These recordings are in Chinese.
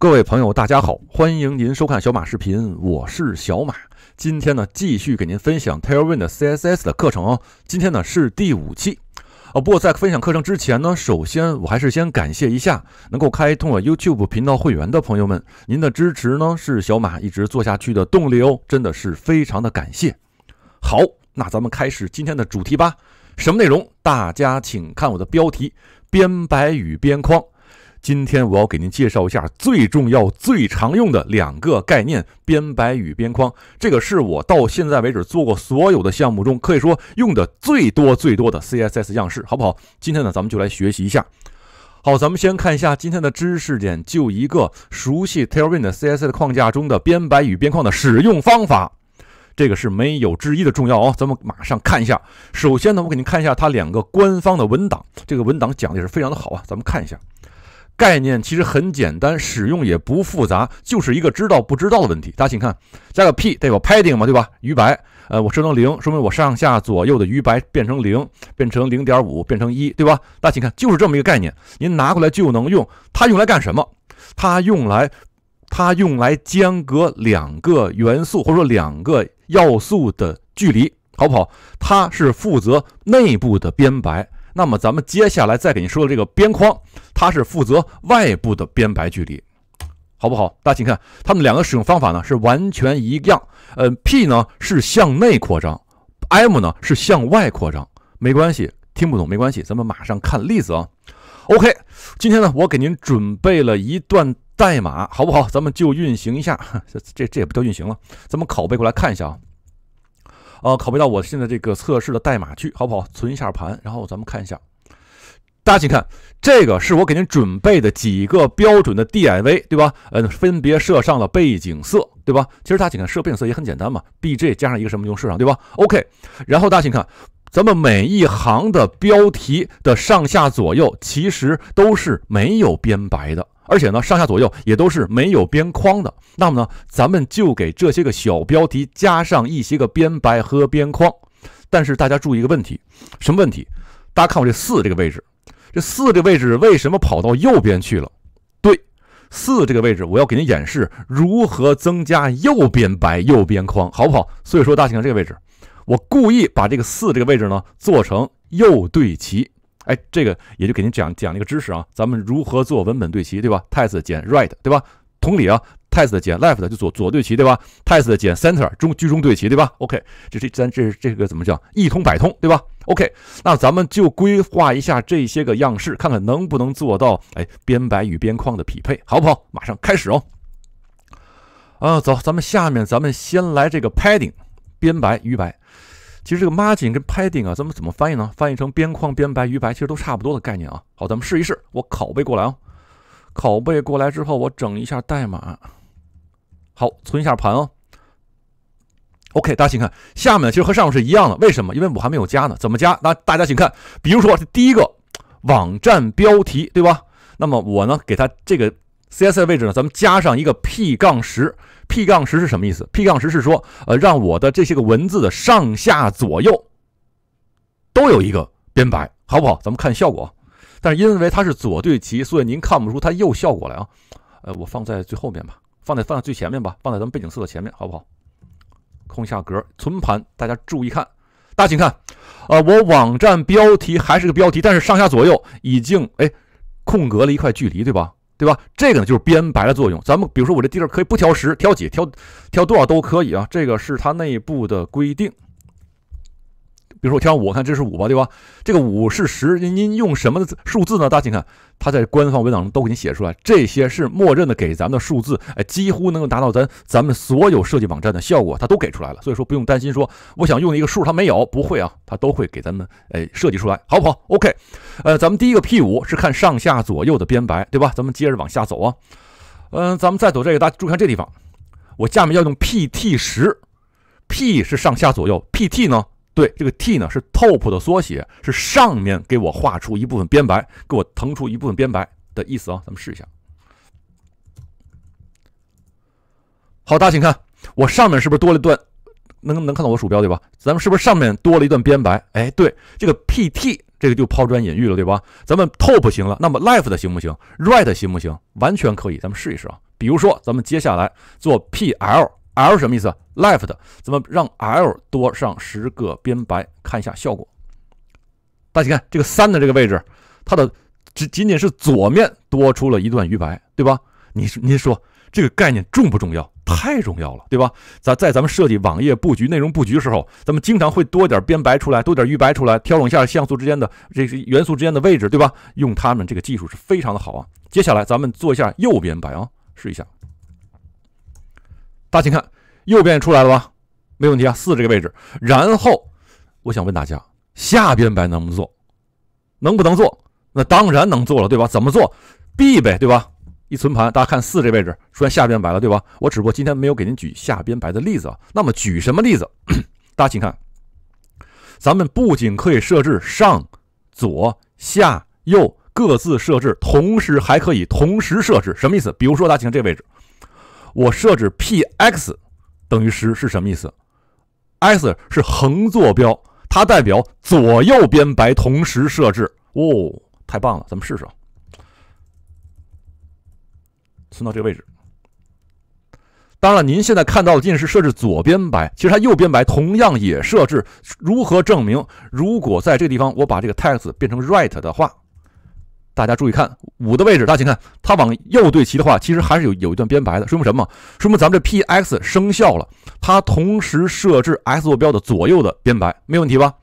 各位朋友，大家好，欢迎您收看小马视频，我是小马。今天呢，继续给您分享 Tailwind CSS 的课程哦。今天呢是第五期哦。不过在分享课程之前呢，首先我还是先感谢一下能够开通了 YouTube 频道会员的朋友们，您的支持呢是小马一直做下去的动力哦，真的是非常的感谢。好，那咱们开始今天的主题吧。什么内容？大家请看我的标题：边白与边框。今天我要给您介绍一下最重要、最常用的两个概念：边白与边框。这个是我到现在为止做过所有的项目中，可以说用的最多最多的 CSS 样式，好不好？今天呢，咱们就来学习一下。好，咱们先看一下今天的知识点，就一个熟悉 Tailwind CSS 框架中的边白与边框的使用方法。这个是没有之一的重要哦。咱们马上看一下。首先呢，我给您看一下它两个官方的文档，这个文档讲的也是非常的好啊。咱们看一下。概念其实很简单，使用也不复杂，就是一个知道不知道的问题。大家请看，加个 P 代表 padding 嘛，对吧？余白，呃，我设成零，说明我上下左右的余白变成零，变成零点五，变成一，对吧？大家请看，就是这么一个概念，您拿过来就能用。它用来干什么？它用来，它用来间隔两个元素或者说两个要素的距离，好不好？它是负责内部的边白。那么咱们接下来再给您说的这个边框。它是负责外部的编排距离，好不好？大家请看，它们两个使用方法呢是完全一样。呃，P 呢是向内扩张，M 呢是向外扩张。没关系，听不懂没关系，咱们马上看例子啊。OK，今天呢我给您准备了一段代码，好不好？咱们就运行一下，这这这也不叫运行了，咱们拷贝过来看一下啊。啊，拷贝到我现在这个测试的代码去，好不好？存一下盘，然后咱们看一下。大家请看，这个是我给您准备的几个标准的 DIV，对吧？呃，分别设上了背景色，对吧？其实大家请看设背景色也很简单嘛，B G 加上一个什么用色场，对吧？OK。然后大家请看，咱们每一行的标题的上下左右其实都是没有边白的，而且呢，上下左右也都是没有边框的。那么呢，咱们就给这些个小标题加上一些个边白和边框。但是大家注意一个问题，什么问题？大家看我这四这个位置。这四这个位置为什么跑到右边去了？对，四这个位置，我要给您演示如何增加右边白、右边框，好不好？所以说，大家请看这个位置，我故意把这个四这个位置呢做成右对齐。哎，这个也就给您讲讲一个知识啊，咱们如何做文本对齐，对吧 t e s t 减 right，对吧？同理啊。t e s t 的减 left 就左左对齐对吧 t e s t 的减 center 中居中对齐对吧？OK，这是咱这这个怎么叫一通百通对吧？OK，那咱们就规划一下这些个样式，看看能不能做到哎边白与边框的匹配，好不好？马上开始哦。啊，走，咱们下面咱们先来这个 padding 边白与白。其实这个 margin 跟 padding 啊，咱们怎么翻译呢？翻译成边框边白与白，其实都差不多的概念啊。好，咱们试一试，我拷贝过来啊，拷贝过来之后我整一下代码。好，存一下盘啊。OK，大家请看下面，其实和上面是一样的。为什么？因为我还没有加呢。怎么加？那大家请看，比如说第一个网站标题，对吧？那么我呢，给它这个 CSS 位置呢，咱们加上一个 p 杠十。p 杠十是什么意思？p 杠十是说，呃，让我的这些个文字的上下左右都有一个边白，好不好？咱们看效果。但是因为它是左对齐，所以您看不出它右效果来啊。呃，我放在最后面吧。放在放在最前面吧，放在咱们背景色的前面，好不好？空下格存盘，大家注意看，大家请看，呃，我网站标题还是个标题，但是上下左右已经哎空格了一块距离，对吧？对吧？这个呢就是编白的作用。咱们比如说我这地儿可以不挑十，挑几，挑挑多少都可以啊，这个是它内部的规定。比如说，我挑我看这是五吧，对吧？这个五是十，您您用什么的数字呢？大家请看，它在官方文档中都给你写出来，这些是默认的给咱们的数字，哎，几乎能够达到咱咱们所有设计网站的效果，它都给出来了，所以说不用担心。说我想用一个数，它没有，不会啊，它都会给咱们哎设计出来，好不好？OK，呃，咱们第一个 P 五是看上下左右的边白，对吧？咱们接着往下走啊，嗯，咱们再走这个，大家注意看这地方，我下面要用 PT 十，P 是上下左右，PT 呢？对，这个 T 呢是 top 的缩写，是上面给我画出一部分边白，给我腾出一部分边白的意思啊。咱们试一下。好，大家请看，我上面是不是多了一段？能能看到我鼠标对吧？咱们是不是上面多了一段边白？哎，对，这个 P T 这个就抛砖引玉了，对吧？咱们 top 行了，那么 left 行不行？right 行不行？完全可以，咱们试一试啊。比如说，咱们接下来做 P L。L 什么意思？Left 怎么让 L 多上十个边白？看一下效果。大家看这个三的这个位置，它的只仅仅是左面多出了一段余白，对吧？您您说这个概念重不重要？太重要了，对吧？咱在咱们设计网页布局、内容布局时候，咱们经常会多点边白出来，多点余白出来，调整一下像素之间的这些元素之间的位置，对吧？用它们这个技术是非常的好啊。接下来咱们做一下右边白啊，试一下。大家请看，右边出来了吧？没问题啊，四这个位置。然后我想问大家，下边白能不能做？能不能做？那当然能做了，对吧？怎么做？B 呗，对吧？一存盘，大家看四这位置出现下边白了，对吧？我只不过今天没有给您举下边白的例子啊。那么举什么例子？大家请看，咱们不仅可以设置上、左、下、右各自设置，同时还可以同时设置，什么意思？比如说，大家请看这位置。我设置 p x 等于十是什么意思？x 是横坐标，它代表左右边白同时设置。哦，太棒了，咱们试试。存到这个位置。当然了，您现在看到的近视设置左边白，其实它右边白同样也设置。如何证明？如果在这个地方我把这个 text 变成 right 的话。大家注意看五的位置，大家请看，它往右对齐的话，其实还是有有一段编排的，说明什么？说明咱们这 px 生效了，它同时设置 x 坐标的左右的编排，没问题吧？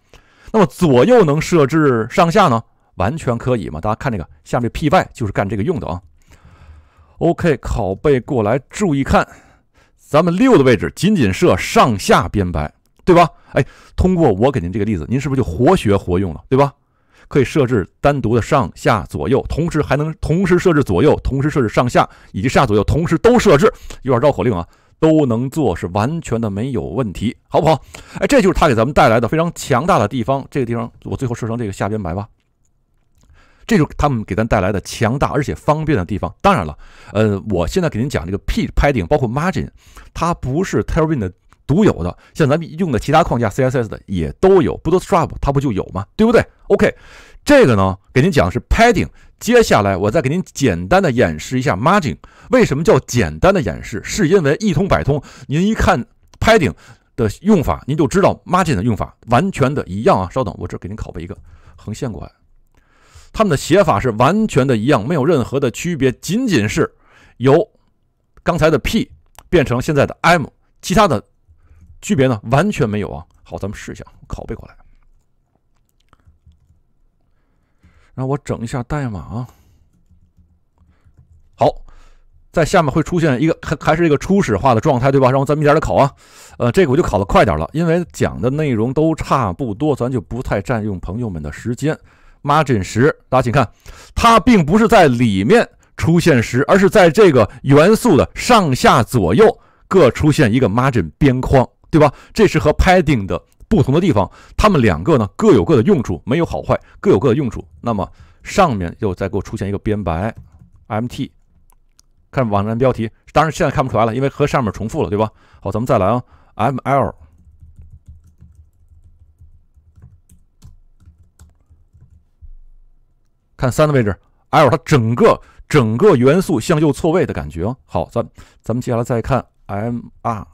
那么左右能设置上下呢？完全可以嘛！大家看这个下面 py 就是干这个用的啊。OK，拷贝过来，注意看，咱们六的位置仅仅设上下编排，对吧？哎，通过我给您这个例子，您是不是就活学活用了，对吧？可以设置单独的上下左右，同时还能同时设置左右，同时设置上下以及上下左右同时都设置，有点绕口令啊，都能做，是完全的没有问题，好不好？哎，这就是它给咱们带来的非常强大的地方。这个地方我最后设成这个下边白吧。这就是他们给咱带来的强大而且方便的地方。当然了，呃，我现在给您讲这个 P padding 包括 margin，它不是 tailwind。独有的，像咱们用的其他框架 CSS 的也都有，Bootstrap 它不就有吗？对不对？OK，这个呢给您讲是 padding，接下来我再给您简单的演示一下 margin。为什么叫简单的演示？是因为一通百通，您一看 padding 的用法，您就知道 margin 的用法完全的一样啊。稍等，我这给您拷贝一个横线过来，它们的写法是完全的一样，没有任何的区别，仅仅是，由刚才的 p 变成现在的 m，其他的。区别呢完全没有啊！好，咱们试一下，拷贝过来。让我整一下代码。啊。好，在下面会出现一个，还还是一个初始化的状态，对吧？然后咱们一点点考啊。呃，这个我就考的快点了，因为讲的内容都差不多，咱就不太占用朋友们的时间。margin 十，大家请看，它并不是在里面出现十，而是在这个元素的上下左右各出现一个 margin 边框。对吧？这是和 padding 的不同的地方。它们两个呢各有各的用处，没有好坏，各有各的用处。那么上面又再给我出现一个边白，mt，看网站标题，当然现在看不出来了，因为和上面重复了，对吧？好，咱们再来啊，ml，看三的位置，l 它整个整个元素向右错位的感觉好，咱咱们接下来再看 mr。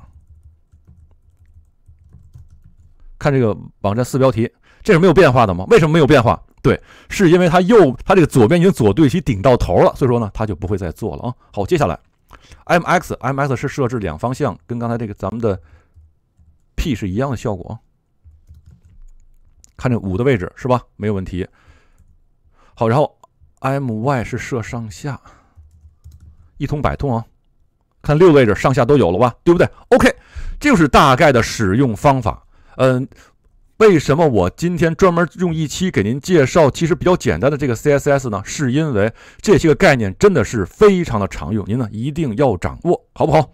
看这个网站四标题，这是没有变化的吗？为什么没有变化？对，是因为它右，它这个左边已经左对齐顶到头了，所以说呢，它就不会再做了啊。好，接下来，mx ms 是设置两方向，跟刚才这个咱们的 p 是一样的效果啊。看这五的位置是吧？没有问题。好，然后 my 是设上下，一通百通啊。看六位置上下都有了吧？对不对？OK，这就是大概的使用方法。嗯，为什么我今天专门用一期给您介绍，其实比较简单的这个 CSS 呢？是因为这些个概念真的是非常的常用，您呢一定要掌握，好不好？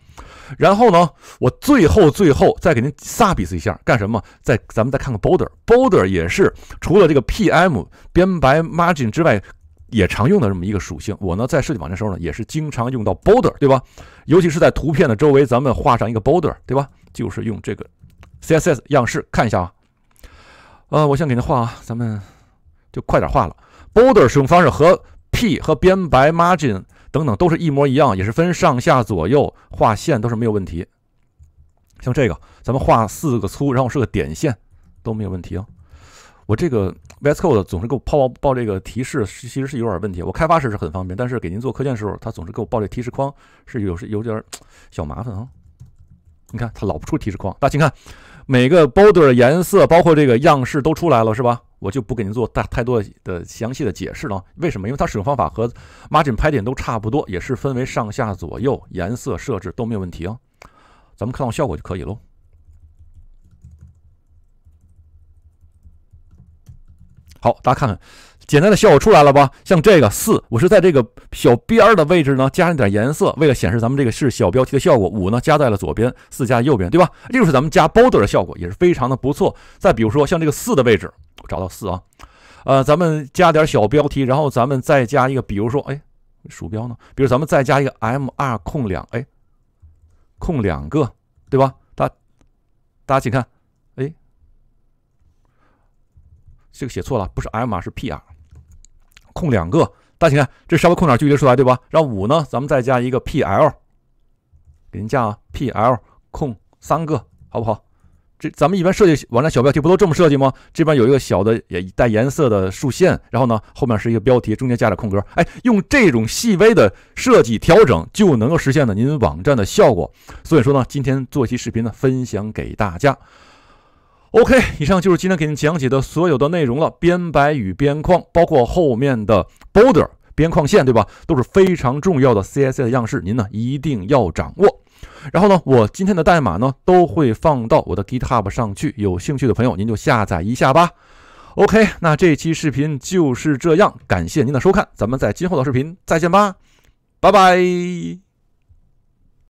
然后呢，我最后最后再给您撒比斯一下，干什么？再咱们再看看 border，border 也是除了这个 PM 边白 margin 之外，也常用的这么一个属性。我呢在设计网站时候呢，也是经常用到 border，对吧？尤其是在图片的周围，咱们画上一个 border，对吧？就是用这个。CSS 样式看一下啊，呃，我先给您画啊，咱们就快点画了。border 使用方式和 p 和边白 margin 等等都是一模一样，也是分上下左右画线都是没有问题。像这个，咱们画四个粗，然后是个点线，都没有问题啊。我这个 VS Code 总是给我报报这个提示，其实是有点问题。我开发时是很方便，但是给您做课件时候，它总是给我报这提示框，是有是有点小麻烦啊。你看，它老不出提示框。大家请看，每个 border 颜色，包括这个样式都出来了，是吧？我就不给您做大太多的详细的解释了。为什么？因为它使用方法和 margin 拍点都差不多，也是分为上下左右，颜色设置都没有问题啊。咱们看到效果就可以喽。好，大家看看。简单的效果出来了吧？像这个四，我是在这个小边儿的位置呢，加上点颜色，为了显示咱们这个是小标题的效果。五呢，加在了左边，四加右边，对吧？六是咱们加 b o r d e r 的效果，也是非常的不错。再比如说像这个四的位置，找到四啊，呃，咱们加点小标题，然后咱们再加一个，比如说，哎，鼠标呢？比如咱们再加一个 m r 空两，哎，空两个，对吧？大大家请看，哎，这个写错了，不是 m r 是 p r。空两个，大家看这稍微空点距离出来，对吧？让五呢，咱们再加一个 pl，给您加 pl，空三个，好不好？这咱们一般设计网站小标题不都这么设计吗？这边有一个小的也带颜色的竖线，然后呢后面是一个标题，中间加点空格。哎，用这种细微的设计调整就能够实现了您网站的效果。所以说呢，今天做期视频呢，分享给大家。OK，以上就是今天给您讲解的所有的内容了。边白与边框，包括后面的 border 边框线，对吧？都是非常重要的 CSS 样式，您呢一定要掌握。然后呢，我今天的代码呢都会放到我的 GitHub 上去，有兴趣的朋友您就下载一下吧。OK，那这期视频就是这样，感谢您的收看，咱们在今后的视频再见吧，拜拜。